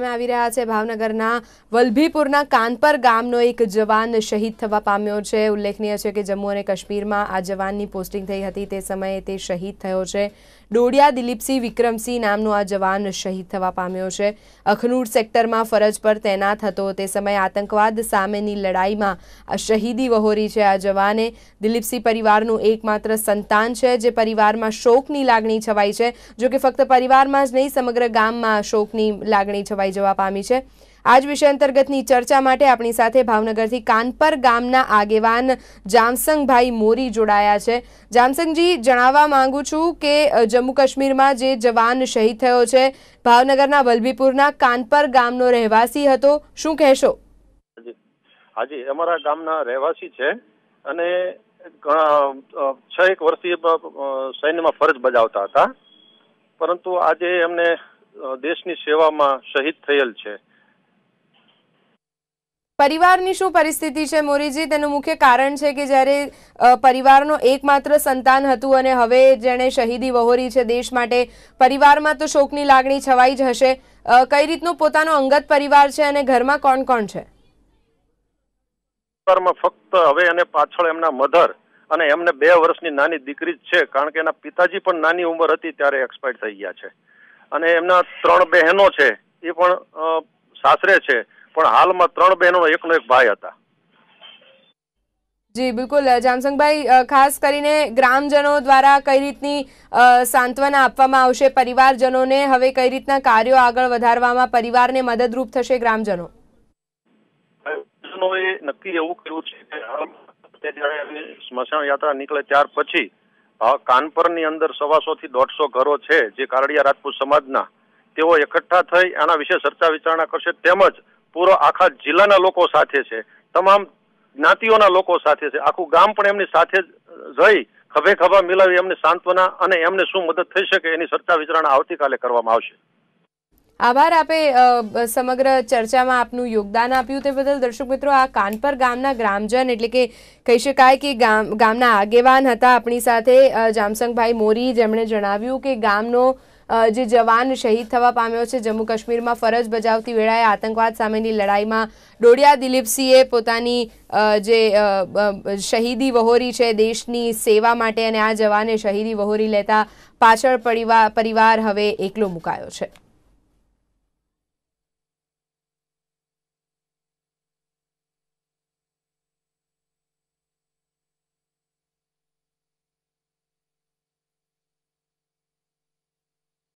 આવી રહ્યા છે ભાવનગરના વલ્ભીપુરના કાનપર ગામનો એક જવાન શહીદ થવા પામ્યો છે ઉલ્લેખનીય છે કે જમ્મુ અને કાશ્મીરમાં આ જવાનની પોસ્ટિંગ થઈ હતી તે સમયે તે શહીદ થયો છે ડોડિયા દિલીપસિંહ વિક્રમસિંહ નામનો આ જવાન શહીદ થવા પામ્યો છે અખનૂર સેક્ટરમાં ફરજ પર તૈનાત હતો તે સમયે આતંકવાદ સામેની લડાઈમાં આ શહીદી વહોરી છે આ જવાને દિલીપસિંહ પરિવારનું એકમાત્ર સંતાન છે જે પરિવારમાં શોકની લાગણી છવાઈ છે જોકે ફક્ત પરિવારમાં જ નહીં સમગ્ર ગામમાં શોકની લાગણી છવાઈ છવાઈ જવા પામી છે આ જ વિષય અંતર્ગતની ચર્ચા માટે આપણી સાથે ભાવનગરથી કાનપર ગામના આગેવાન જામસંગભાઈ મોરી જોડાયા છે જામસંગજી જણાવવા માંગુ છું કે જમ્મુ કાશ્મીરમાં જે જવાન શહીદ થયો છે ભાવનગરના વલભીપુરના કાનપર ગામનો રહેવાસી હતો શું કહેશો હાજી અમારા ગામના રહેવાસી છે અને છ એક વર્ષથી સૈન્યમાં ફરજ બજાવતા હતા પરંતુ આજે એમને દેશની સેવામાં શહીદ થયેલ છે પરિવારની શું પરિસ્થિતિ છે મોરીજી તેનું મુખ્ય કારણ છે કે જ્યારે પરિવારનો એકમાત્ર સંતાન હતું અને હવે જેણે શહીદી વહોરી છે દેશ માટે પરિવારમાં તો શોકની લાગણી છવાઈ જ હશે કઈ રીતનો પોતાનો અંગત પરિવાર છે અને ઘરમાં કોણ કોણ છે પરિવારમાં ફક્ત હવે અને પાછળ એમના મધર અને એમને બે વર્ષની નાની દીકરી જ છે કારણ કે એના પિતાજી પણ નાની ઉંમર હતી ત્યારે એક્સપાયર થઈ ગયા છે અને એમના ત્રણ બહેનો છે એ પણ સાસરે છે પણ હાલમાં ત્રણ બહેનો એકનો એક ભાઈ હતા જી બિલકુલ જામસંગભાઈ ખાસ કરીને ગ્રામજનો દ્વારા કઈ રીતની સાંત્વના આપવામાં આવશે પરિવારજનોને હવે કઈ રીતના કાર્યો આગળ વધારવામાં પરિવારને મદદરૂપ થશે ગ્રામજનો નક્કી એવું કર્યું છે કે સ્મશાન યાત્રા નીકળે ત્યાર પછી કાનપરની અંદર સવાસો થી દોઢસો ઘરો છે જે કારડિયા રાજપૂત સમાજના તેઓ એકઠા થઈ આના વિશે ચર્ચા વિચારણા કરશે તેમજ પૂરો આખા જિલ્લાના લોકો સાથે છે તમામ જ્ઞાતિઓના લોકો સાથે છે આખું ગામ પણ એમની સાથે જઈ ખભે ખભા મિલાવી એમને સાંત્વના અને એમને શું મદદ થઈ શકે એની ચર્ચા વિચારણા આવતીકાલે કરવામાં આવશે આભાર આપે સમગ્ર ચર્ચામાં આપનું યોગદાન આપ્યું તે બદલ દર્શક મિત્રો આ કાનપર ગામના ગ્રામજન એટલે કે કહી શકાય કે ગામ ગામના આગેવાન હતા આપણી સાથે જામસંગભાઈ મોરી જેમણે જણાવ્યું કે ગામનો જે જવાન શહીદ થવા પામ્યો છે જમ્મુ કાશ્મીરમાં ફરજ બજાવતી વેળાએ આતંકવાદ સામેની લડાઈમાં ડોડિયા દિલીપસિંહે પોતાની જે શહીદી વહોરી છે દેશની સેવા માટે અને આ જવાને શહીદી વહોરી લેતા પાછળ પરિવાર હવે એકલો મુકાયો છે